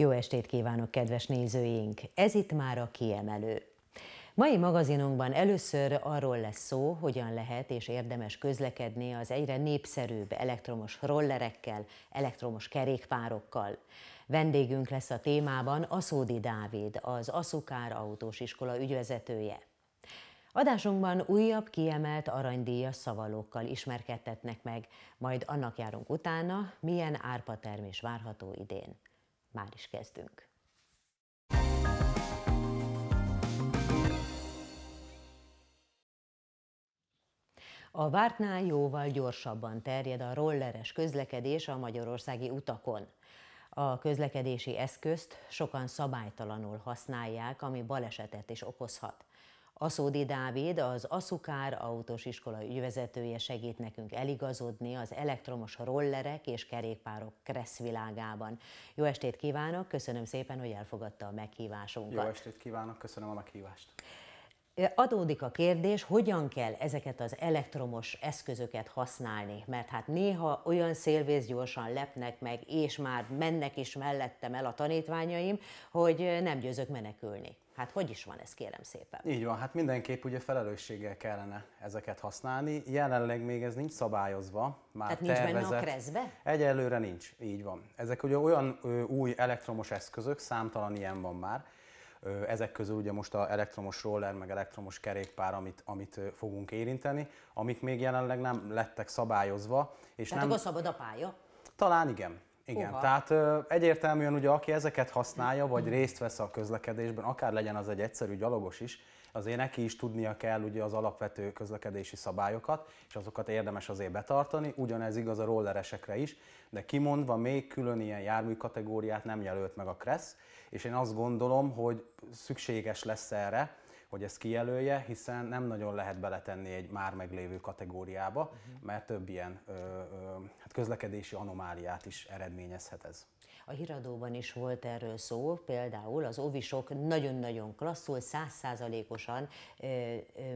Jó estét kívánok, kedves nézőink! Ez itt már a kiemelő. Mai magazinunkban először arról lesz szó, hogyan lehet és érdemes közlekedni az egyre népszerűbb elektromos rollerekkel, elektromos kerékpárokkal. Vendégünk lesz a témában Aszódi Dávid, az Aszukár Autós Iskola ügyvezetője. Adásunkban újabb kiemelt aranydíjas szavalókkal ismerkedtetnek meg, majd annak járunk utána, milyen árpa termés várható idén már is kezdünk. A vártnál jóval gyorsabban terjed a rolleres közlekedés a magyarországi utakon. A közlekedési eszközt sokan szabálytalanul használják, ami balesetet is okozhat. Aszódi Dávid, az Aszukár autós iskola ügyvezetője segít nekünk eligazodni az elektromos rollerek és kerékpárok kresszvilágában. Jó estét kívánok, köszönöm szépen, hogy elfogadta a meghívásunkat. Jó estét kívánok, köszönöm a meghívást. Adódik a kérdés, hogyan kell ezeket az elektromos eszközöket használni, mert hát néha olyan szélvész gyorsan lepnek meg, és már mennek is mellettem el a tanítványaim, hogy nem győzök menekülni. Hát hogy is van ez, kérem szépen? Így van, hát mindenképp ugye felelősséggel kellene ezeket használni. Jelenleg még ez nincs szabályozva. Már Tehát nincs benne a kreszbe? Egyelőre nincs, így van. Ezek ugye olyan ö, új elektromos eszközök, számtalan ilyen van már, ezek közül ugye most a elektromos roller, meg elektromos kerékpár, amit, amit fogunk érinteni, amik még jelenleg nem lettek szabályozva. És Tehát nem... akkor szabad a pálya? Talán igen. Igen, Hova? tehát ö, egyértelműen ugye aki ezeket használja, vagy részt vesz a közlekedésben, akár legyen az egy egyszerű gyalogos is, azért neki is tudnia kell ugye az alapvető közlekedési szabályokat, és azokat érdemes azért betartani, ugyanez igaz a rolleresekre is, de kimondva még külön ilyen jármű kategóriát nem jelölt meg a KRESZ, és én azt gondolom, hogy szükséges lesz erre, hogy ezt kijelölje, hiszen nem nagyon lehet beletenni egy már meglévő kategóriába, mhm. mert több ilyen ö, ö, hát közlekedési anomáliát is eredményezhet ez. A híradóban is volt erről szó, például az ovisok nagyon-nagyon klasszul, százszázalékosan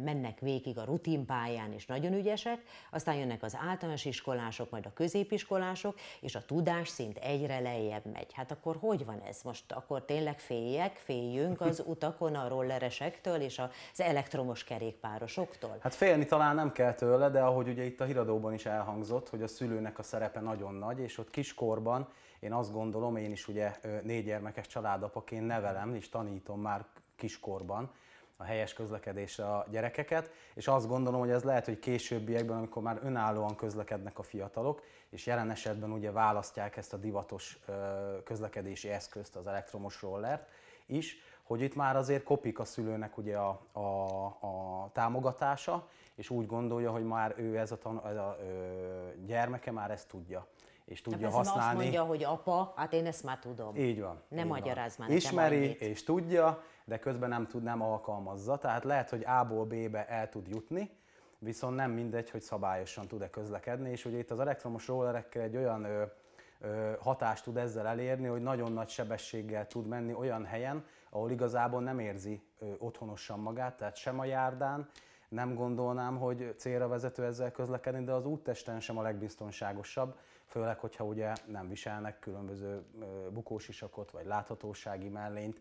mennek végig a rutinpályán, és nagyon ügyesek, aztán jönnek az általános iskolások, majd a középiskolások, és a tudás szint egyre lejjebb megy. Hát akkor hogy van ez most? Akkor tényleg féljek, féljünk az utakon a rolleresektől és az elektromos kerékpárosoktól? Hát félni talán nem kell tőle, de ahogy ugye itt a híradóban is elhangzott, hogy a szülőnek a szerepe nagyon nagy, és ott kiskorban én azt gondolom, én is ugye négy gyermekes családapaként nevelem, és tanítom már kiskorban, a helyes közlekedésre a gyerekeket, és azt gondolom, hogy ez lehet, hogy későbbiekben, amikor már önállóan közlekednek a fiatalok, és jelen esetben ugye választják ezt a divatos közlekedési eszközt, az elektromos rollert is, hogy itt már azért kopik a szülőnek ugye a, a, a támogatása, és úgy gondolja, hogy már ő ez a, tan, ez a ö, gyermeke már ezt tudja és tudja Tehát használni. Azt mondja, hogy apa, hát én ezt már tudom. Így van. Nem így magyaráz van. már Ismeri annyit. és tudja, de közben nem tud, nem alkalmazza. Tehát lehet, hogy A-ból B-be el tud jutni, viszont nem mindegy, hogy szabályosan tud-e közlekedni. És ugye itt az elektromos rollerekkel egy olyan ö, ö, hatást tud ezzel elérni, hogy nagyon nagy sebességgel tud menni olyan helyen, ahol igazából nem érzi ö, otthonosan magát, tehát sem a járdán, nem gondolnám, hogy célra vezető ezzel közlekedni, de az úttesten sem a legbiztonságosabb, főleg, hogyha ugye nem viselnek különböző bukósisakot vagy láthatósági mellényt.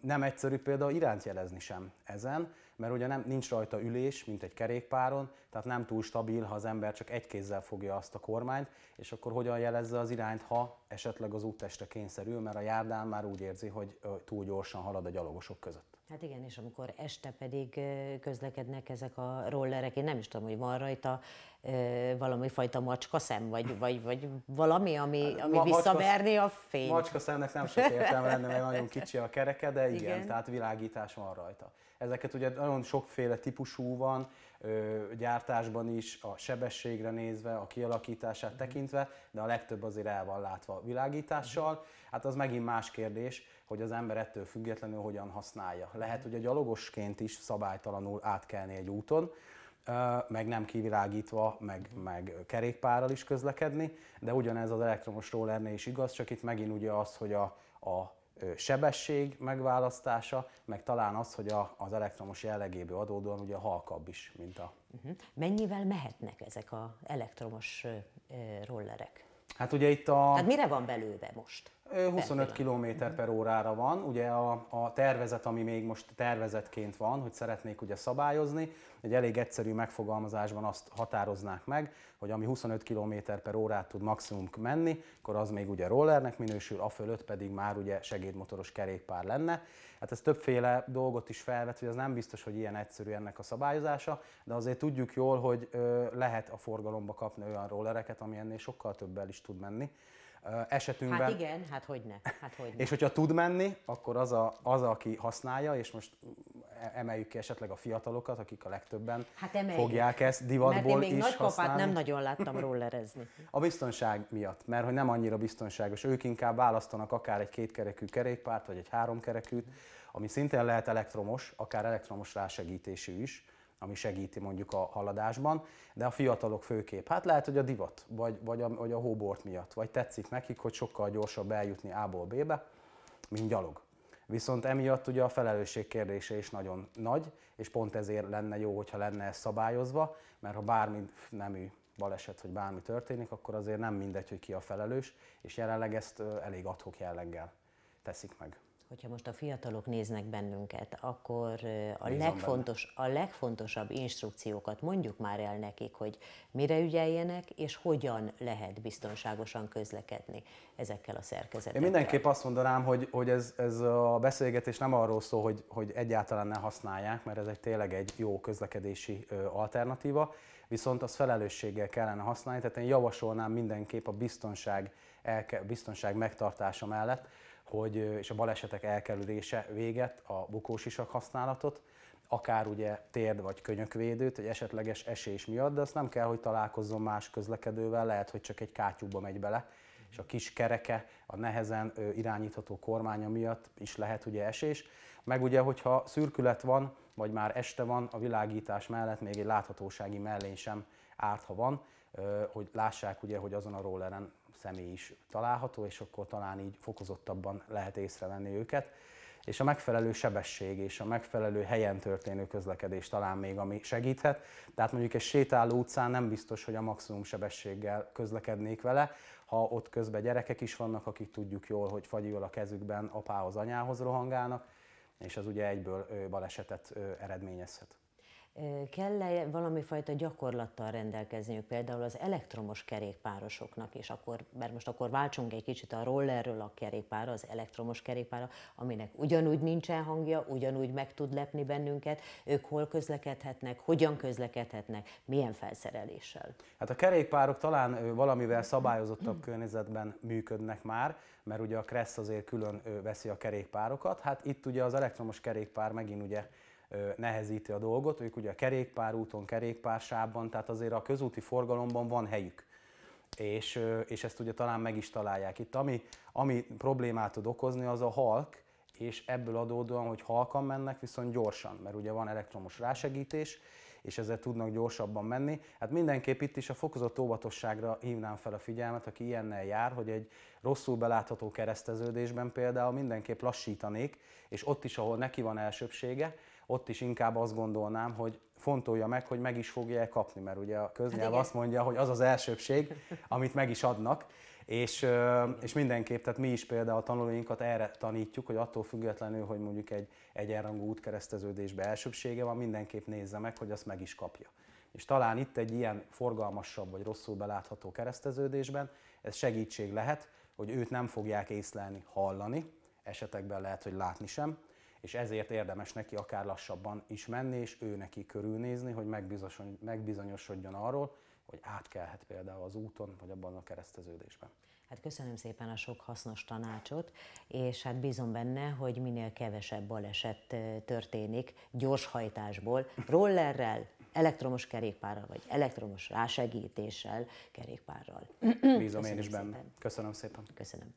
Nem egyszerű például jelezni sem ezen, mert ugye nem, nincs rajta ülés, mint egy kerékpáron, tehát nem túl stabil, ha az ember csak egy kézzel fogja azt a kormányt, és akkor hogyan jelezze az irányt, ha esetleg az úttestre kényszerül, mert a járdán már úgy érzi, hogy túl gyorsan halad a gyalogosok között. Hát igen, és amikor este pedig közlekednek ezek a rollerek, én nem is tudom, hogy van rajta valami fajta macskaszem, vagy, vagy, vagy valami, ami, hát, ami Ma, visszaverni a fényt. Macskaszemnek nem sok értelme lenne, mert nagyon kicsi a kereke, de igen, igen. tehát világítás van rajta. Ezeket ugye nagyon sokféle típusú van, gyártásban is, a sebességre nézve, a kialakítását mhm. tekintve, de a legtöbb azért el van látva világítással. Mhm. Hát az megint más kérdés, hogy az ember ettől függetlenül hogyan használja. Mhm. Lehet, hogy a gyalogosként is szabálytalanul átkelni egy úton, meg nem kivilágítva, meg, meg kerékpárral is közlekedni, de ugyanez az elektromos rollernél is igaz, csak itt megint ugye az, hogy a, a sebesség megválasztása, meg talán az, hogy a, az elektromos jellegéből adódóan ugye halkabb is, mint a... Uh-huh. Mennyivel mehetnek ezek az elektromos rollerek? Hát ugye itt a... Tehát mire van belőve most? 25 km per órára van, ugye a, a tervezet, ami még most tervezetként van, hogy szeretnék ugye szabályozni, egy elég egyszerű megfogalmazásban azt határoznák meg, hogy ami 25 km per órát tud maximum menni, akkor az még ugye rollernek minősül, a fölött pedig már ugye segédmotoros kerékpár lenne. Hát ez többféle dolgot is felvet, hogy az nem biztos, hogy ilyen egyszerű ennek a szabályozása, de azért tudjuk jól, hogy lehet a forgalomba kapni olyan rollereket, ami ennél sokkal többel is tud menni esetünkben... Hát igen, hát hogy ne. Hát hogy ne. és hogyha tud menni, akkor az a, az, a, aki használja, és most emeljük ki esetleg a fiatalokat, akik a legtöbben hát emeljük. fogják ezt divatból mert én még is használni. nem nagyon láttam rollerezni. a biztonság miatt, mert hogy nem annyira biztonságos. Ők inkább választanak akár egy kétkerekű kerékpárt, vagy egy háromkerekűt, ami szintén lehet elektromos, akár elektromos rásegítésű is ami segíti mondjuk a haladásban, de a fiatalok főképp. Hát lehet, hogy a divat, vagy, vagy, a, vagy a hóbort miatt, vagy tetszik nekik, hogy sokkal gyorsabb eljutni A-ból B-be, mint gyalog. Viszont emiatt ugye a felelősség kérdése is nagyon nagy, és pont ezért lenne jó, hogyha lenne ez szabályozva, mert ha bármi nemű baleset, hogy bármi történik, akkor azért nem mindegy, hogy ki a felelős, és jelenleg ezt elég adhok jelleggel teszik meg hogyha most a fiatalok néznek bennünket, akkor a, legfontos, a legfontosabb instrukciókat mondjuk már el nekik, hogy mire ügyeljenek, és hogyan lehet biztonságosan közlekedni ezekkel a szerkezetekkel. Én mindenképp azt mondanám, hogy, hogy ez, ez a beszélgetés nem arról szól, hogy, hogy egyáltalán ne használják, mert ez egy tényleg egy jó közlekedési alternatíva, viszont az felelősséggel kellene használni, tehát én javasolnám mindenképp a biztonság, elke, biztonság megtartása mellett, hogy, és a balesetek elkerülése véget, a bukósisak használatot, akár ugye térd vagy könyökvédőt egy esetleges esés miatt, de azt nem kell, hogy találkozzon más közlekedővel, lehet, hogy csak egy kátyúba megy bele, és a kis kereke, a nehezen irányítható kormánya miatt is lehet ugye esés. Meg ugye, hogyha szürkület van, vagy már este van, a világítás mellett még egy láthatósági mellény sem árt, ha van, hogy lássák ugye, hogy azon a rolleren személy is található, és akkor talán így fokozottabban lehet észrevenni őket. És a megfelelő sebesség és a megfelelő helyen történő közlekedés talán még, ami segíthet. Tehát mondjuk egy sétáló utcán nem biztos, hogy a maximum sebességgel közlekednék vele, ha ott közben gyerekek is vannak, akik tudjuk jól, hogy fagyival a kezükben apához, anyához rohangálnak, és az ugye egyből balesetet eredményezhet kell-e valami fajta gyakorlattal rendelkezniük, például az elektromos kerékpárosoknak is, akkor, mert most akkor váltsunk egy kicsit a rollerről a kerékpára, az elektromos kerékpára, aminek ugyanúgy nincsen hangja, ugyanúgy meg tud lepni bennünket, ők hol közlekedhetnek, hogyan közlekedhetnek, milyen felszereléssel? Hát a kerékpárok talán valamivel szabályozottabb környezetben működnek már, mert ugye a Kressz azért külön veszi a kerékpárokat, hát itt ugye az elektromos kerékpár megint ugye nehezíti a dolgot. Ők ugye a kerékpárúton, kerékpársában, tehát azért a közúti forgalomban van helyük. És, és ezt ugye talán meg is találják itt. Ami, ami problémát tud okozni, az a halk, és ebből adódóan, hogy halkan mennek, viszont gyorsan, mert ugye van elektromos rásegítés, és ezzel tudnak gyorsabban menni. Hát mindenképp itt is a fokozott óvatosságra hívnám fel a figyelmet, aki ilyennel jár, hogy egy rosszul belátható kereszteződésben például mindenképp lassítanék, és ott is, ahol neki van elsőbsége, ott is inkább azt gondolnám, hogy fontolja meg, hogy meg is fogja kapni, mert ugye a köznyelv hát azt mondja, hogy az az elsőbség, amit meg is adnak, és, és mindenképp, tehát mi is például a tanulóinkat erre tanítjuk, hogy attól függetlenül, hogy mondjuk egy egyenrangú útkereszteződésbe elsőbsége van, mindenképp nézze meg, hogy azt meg is kapja. És talán itt egy ilyen forgalmasabb vagy rosszul belátható kereszteződésben ez segítség lehet, hogy őt nem fogják észlelni, hallani, esetekben lehet, hogy látni sem, és ezért érdemes neki akár lassabban is menni, és ő neki körülnézni, hogy megbizonyosodjon arról, hogy átkelhet például az úton, vagy abban a kereszteződésben. Hát köszönöm szépen a sok hasznos tanácsot, és hát bízom benne, hogy minél kevesebb baleset történik gyors hajtásból, rollerrel, elektromos kerékpárral, vagy elektromos rásegítéssel, kerékpárral. Bízom köszönöm én is benne. Szépen. Köszönöm szépen. Köszönöm.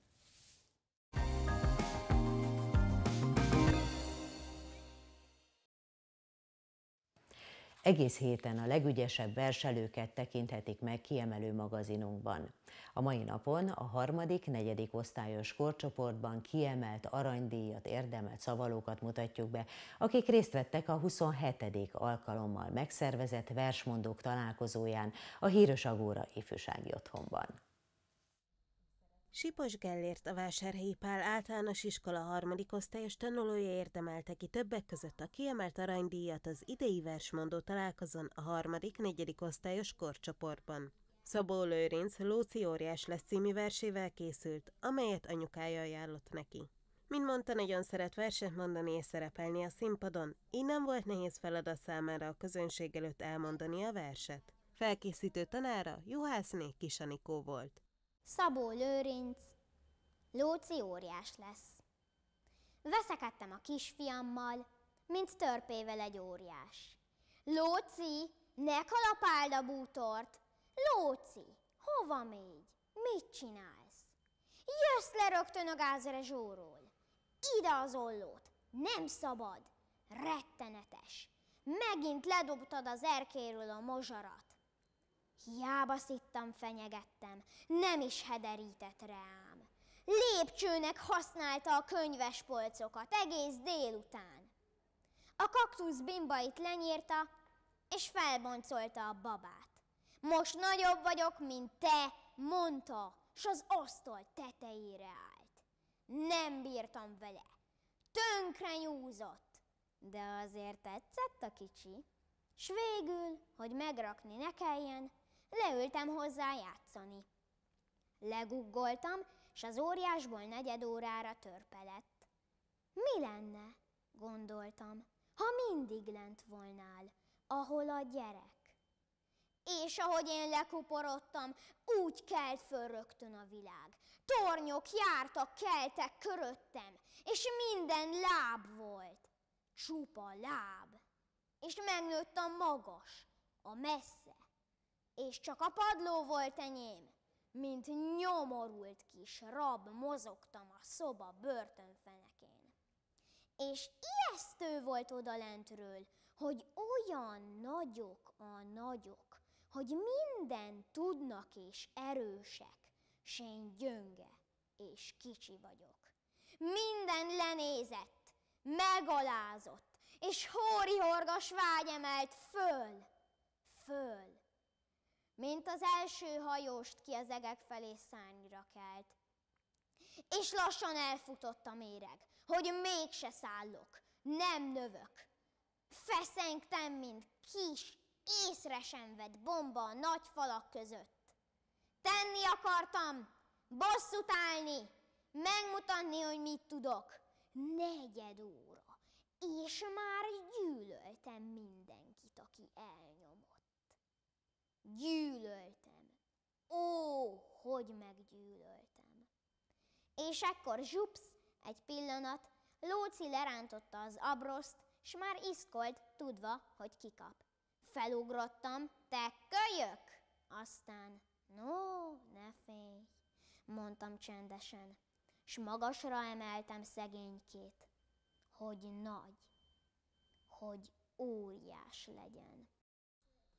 Egész héten a legügyesebb verselőket tekinthetik meg kiemelő magazinunkban. A mai napon a harmadik, negyedik osztályos korcsoportban kiemelt aranydíjat érdemelt szavalókat mutatjuk be, akik részt vettek a 27. alkalommal megszervezett versmondók találkozóján a Híros Agóra ifjúsági otthonban. Sipos Gellért a Vásárhelyi Pál általános iskola harmadik osztályos tanulója érdemelte ki többek között a kiemelt aranydíjat az idei versmondó találkozón a harmadik-negyedik osztályos korcsoportban. Szabó Lőrinc Lóci Óriás lesz című versével készült, amelyet anyukája ajánlott neki. Mint mondta, nagyon szeret verset mondani és szerepelni a színpadon, így nem volt nehéz feladat számára a közönség előtt elmondani a verset. Felkészítő tanára Juhászné Kisanikó volt. Szabó Lőrinc, Lóci óriás lesz. Veszekedtem a kisfiammal, mint törpével egy óriás. Lóci, ne kalapáld a bútort! Lóci, hova még? Mit csinálsz? Jössz le rögtön a zsóról! Ide az ollót! Nem szabad! Rettenetes! Megint ledobtad az erkéről a mozsarat. Hiába szittam, fenyegettem, nem is hederített rám. Lépcsőnek használta a könyves polcokat egész délután. A kaktusz bimbait lenyírta, és felboncolta a babát. Most nagyobb vagyok, mint te, mondta, s az asztal tetejére állt. Nem bírtam vele, tönkre nyúzott, de azért tetszett a kicsi. S végül, hogy megrakni ne kelljen, Leültem hozzá játszani. Leguggoltam, és az óriásból negyed órára törpe lett. Mi lenne? gondoltam, ha mindig lent volnál, ahol a gyerek. És ahogy én lekuporodtam, úgy kelt föl rögtön a világ. Tornyok jártak, keltek köröttem, és minden láb volt. Csupa láb. És megnőtt a magas, a messze, és csak a padló volt enyém. Mint nyomorult kis rab mozogtam a szoba fenekén. És ijesztő volt oda lentről, hogy olyan nagyok a nagyok, hogy minden tudnak és erősek, s én gyönge és kicsi vagyok. Minden lenézett, megalázott, és hóri horgas vágy emelt föl, föl mint az első hajóst ki az egek felé szárnyra kelt. És lassan elfutott a méreg, hogy mégse szállok, nem növök. Feszengtem, mint kis, észre sem vett bomba a nagy falak között. Tenni akartam, bosszút állni, megmutatni, hogy mit tudok. Negyed óra, és már gyűlöltem mindent. Gyűlöltem. Ó, hogy meggyűlöltem. És ekkor zsupsz, egy pillanat, Lóci lerántotta az abroszt, s már iszkolt, tudva, hogy kikap. Felugrottam, te kölyök! Aztán, no, ne félj, mondtam csendesen, s magasra emeltem szegénykét, hogy nagy, hogy óriás legyen.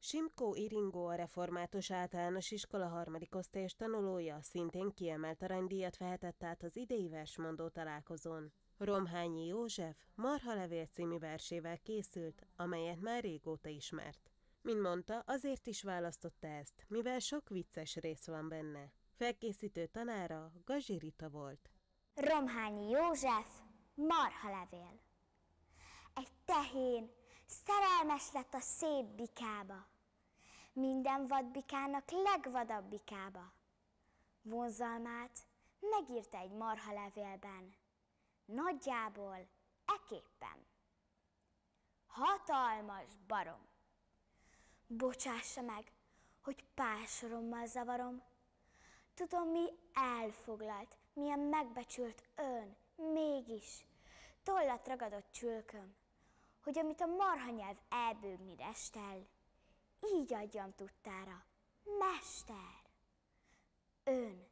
Simkó Iringó a református általános iskola harmadik osztályos tanulója szintén kiemelt aranydíjat vehetett át az idei versmondó találkozón. Romhányi József Marha levél című versével készült, amelyet már régóta ismert. Mint mondta, azért is választotta ezt, mivel sok vicces rész van benne. Felkészítő tanára Gazsi Rita volt. Romhányi József Marha levél Egy tehén szerelmes lett a szép bikába minden vadbikának legvadabbikába. Vonzalmát megírta egy marhalevélben, nagyjából eképpen. Hatalmas barom! Bocsássa meg, hogy pásorommal zavarom. Tudom, mi elfoglalt, milyen megbecsült ön, mégis. Tollat ragadott csülköm, hogy amit a marhanyelv nyelv elbőgni estel, így adjam tudtára. Mester! Ön,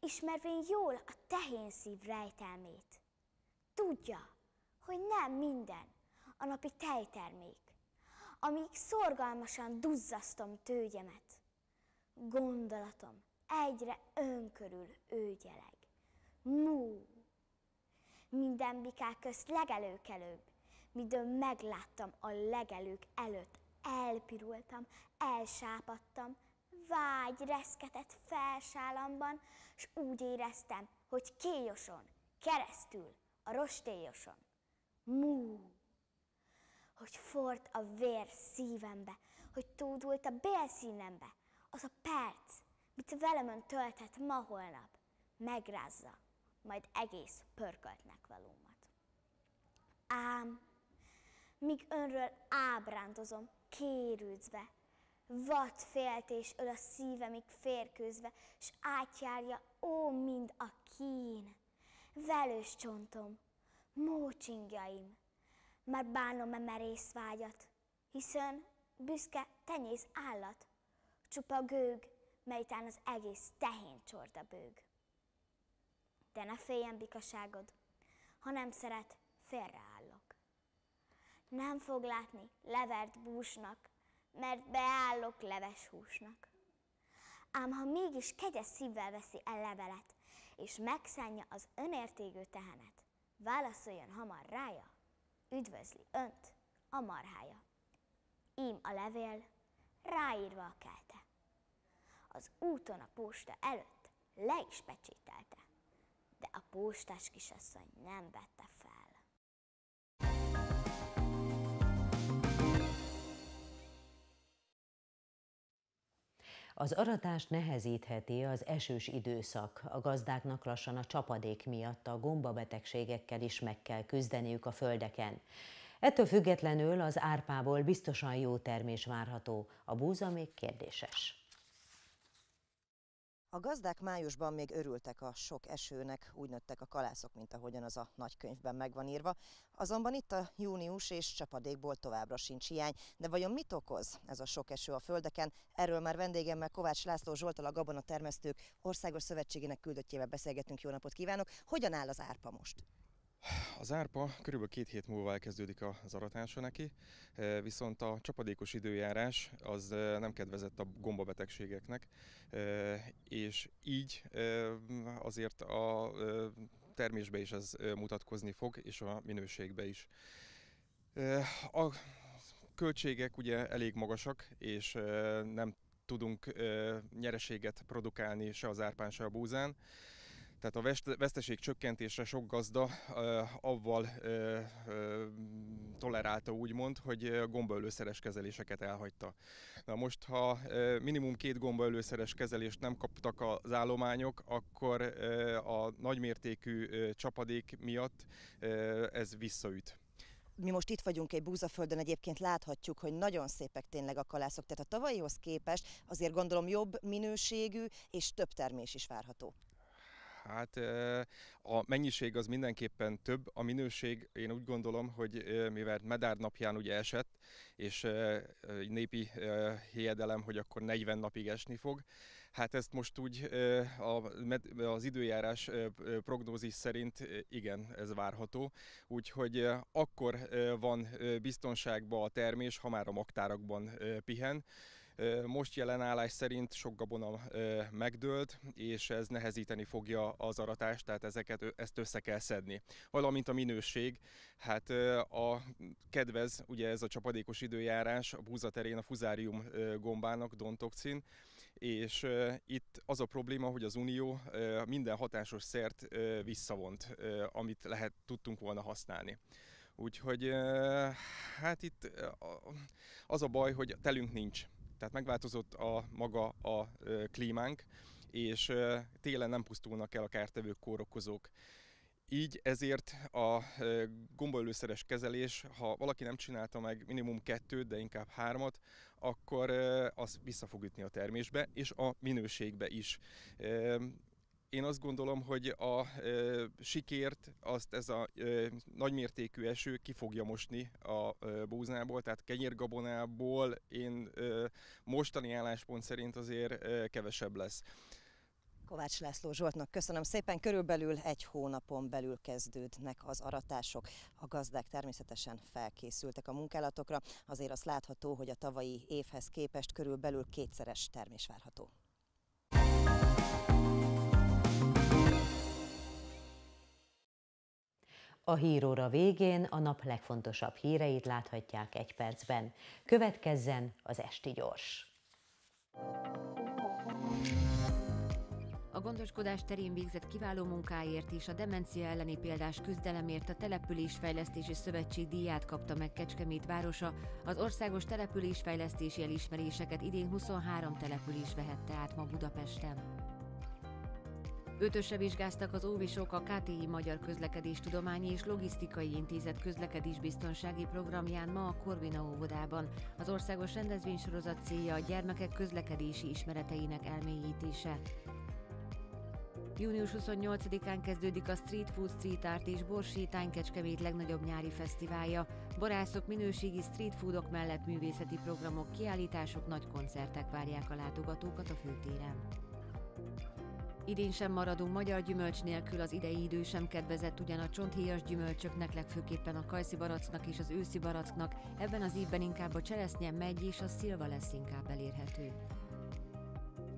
ismervén jól a tehén szív rejtelmét, tudja, hogy nem minden a napi tejtermék, amíg szorgalmasan duzzasztom tőgyemet. Gondolatom egyre önkörül őgyeleg. Mú! Minden bikák közt legelőkelőbb, midőn megláttam a legelők előtt Elpirultam, elsápadtam, vágy reszketett felsálamban, s úgy éreztem, hogy kéjoson, keresztül, a rostélyoson. Mú! Hogy fort a vér szívembe, hogy tódult a bélszínembe, az a perc, mit velemön töltett ma holnap, megrázza, majd egész pörköltnek valómat. Ám, míg önről ábrándozom, kérődzve. Vad féltés öl a szívemig férkőzve, s átjárja, ó, mind a kín. Velős csontom, mócsingjaim, már bánom-e merész vágyat, hiszen büszke tenyész állat, csupa gőg, melytán az egész tehén csorda bőg. De ne féljen bikaságod, ha nem szeret, félj rá nem fog látni levert búsnak, mert beállok leves húsnak. Ám ha mégis kegyes szívvel veszi el levelet, és megszánja az önértégő tehenet, válaszoljon hamar rája, üdvözli önt a marhája. Ím a levél, ráírva a kelte. Az úton a posta előtt le is pecsételte, de a postás kisasszony nem vette Az aratást nehezítheti az esős időszak. A gazdáknak lassan a csapadék miatt a gombabetegségekkel is meg kell küzdeniük a földeken. Ettől függetlenül az árpából biztosan jó termés várható, a búza még kérdéses. A gazdák májusban még örültek a sok esőnek, úgy nőttek a kalászok, mint ahogyan az a nagykönyvben megvan írva. Azonban itt a június és csapadékból továbbra sincs hiány. De vajon mit okoz ez a sok eső a földeken? Erről már vendégemmel Kovács László Zsoltal a Gabona Termesztők Országos Szövetségének küldöttjével beszélgetünk. Jó napot kívánok! Hogyan áll az árpa most? Az árpa körülbelül két hét múlva elkezdődik az aratása neki, eh, viszont a csapadékos időjárás az eh, nem kedvezett a gombabetegségeknek, eh, és így azért a termésbe is ez mutatkozni fog, és a minőségbe is. A költségek ugye elég magasak, és nem tudunk nyereséget produkálni se az árpán, se a búzán. Tehát a veszteség csökkentésre sok gazda avval tolerálta úgymond, hogy gombaölőszeres kezeléseket elhagyta. Na most, ha minimum két gombaölőszeres kezelést nem kaptak az állományok, akkor a nagymértékű csapadék miatt ez visszaüt mi most itt vagyunk egy búzaföldön, egyébként láthatjuk, hogy nagyon szépek tényleg a kalászok, tehát a tavalyihoz képest azért gondolom jobb minőségű és több termés is várható. Tehát a mennyiség az mindenképpen több, a minőség én úgy gondolom, hogy mivel Medár napján ugye esett, és népi hiedelem, hogy akkor 40 napig esni fog, hát ezt most úgy az időjárás prognózis szerint igen, ez várható, úgyhogy akkor van biztonságban a termés, ha már a magtárakban pihen, most jelen állás szerint sok gabona megdőlt, és ez nehezíteni fogja az aratást, tehát ezeket, ezt össze kell szedni. Valamint a minőség, hát a kedvez, ugye ez a csapadékos időjárás a búzaterén a fuzárium gombának, dontoxin, és itt az a probléma, hogy az Unió minden hatásos szert visszavont, amit lehet tudtunk volna használni. Úgyhogy hát itt az a baj, hogy telünk nincs tehát megváltozott a maga a klímánk, és télen nem pusztulnak el a kártevők, kórokozók. Így ezért a gombaölőszeres kezelés, ha valaki nem csinálta meg minimum kettőt, de inkább hármat, akkor az vissza fog ütni a termésbe és a minőségbe is. Én azt gondolom, hogy a e, sikért azt ez a e, nagymértékű eső ki fogja mosni a e, búznából, tehát kenyérgabonából én e, mostani álláspont szerint azért e, kevesebb lesz. Kovács László Zsoltnak köszönöm szépen. Körülbelül egy hónapon belül kezdődnek az aratások. A gazdák természetesen felkészültek a munkálatokra, azért az látható, hogy a tavalyi évhez képest körülbelül kétszeres termés várható. A híróra végén a nap legfontosabb híreit láthatják egy percben. Következzen az Esti Gyors. A gondoskodás terén végzett kiváló munkáért és a demencia elleni példás küzdelemért a Településfejlesztési Szövetség díját kapta meg Kecskemét városa. Az országos településfejlesztési elismeréseket idén 23 település vehette át ma Budapesten. Ötösre vizsgáztak az óvisok a KTI Magyar Közlekedés Tudományi és Logisztikai Intézet közlekedésbiztonsági programján ma a Korvina óvodában. Az országos rendezvénysorozat célja a gyermekek közlekedési ismereteinek elmélyítése. Június 28-án kezdődik a Street Food Street Art és Borsétány Kecskemét legnagyobb nyári fesztiválja. Borászok minőségi street foodok mellett művészeti programok, kiállítások, nagy koncertek várják a látogatókat a főtéren. Idén sem maradunk magyar gyümölcs nélkül, az idei idő sem kedvezett ugyan a csonthéjas gyümölcsöknek, legfőképpen a kajszi baracknak és az őszi baracknak, ebben az évben inkább a cseresznye megy és a szilva lesz inkább elérhető.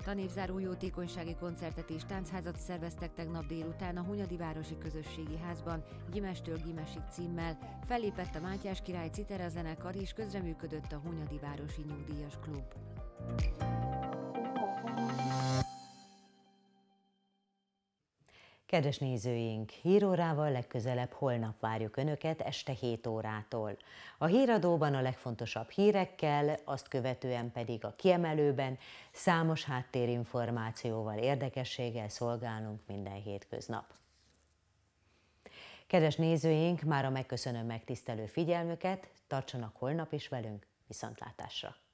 Tanévzáró jótékonysági koncertet és táncházat szerveztek tegnap délután a Hunyadi Városi Közösségi Házban, Gyimestől Gimesig címmel. Fellépett a Mátyás király Citera zenekar és közreműködött a Hunyadi Városi Nyugdíjas Klub. Kedves nézőink, hírórával legközelebb holnap várjuk Önöket este 7 órától. A híradóban a legfontosabb hírekkel, azt követően pedig a kiemelőben számos háttérinformációval, érdekességgel szolgálunk minden hétköznap. Kedves nézőink, már a megköszönöm megtisztelő figyelmüket, tartsanak holnap is velünk, viszontlátásra!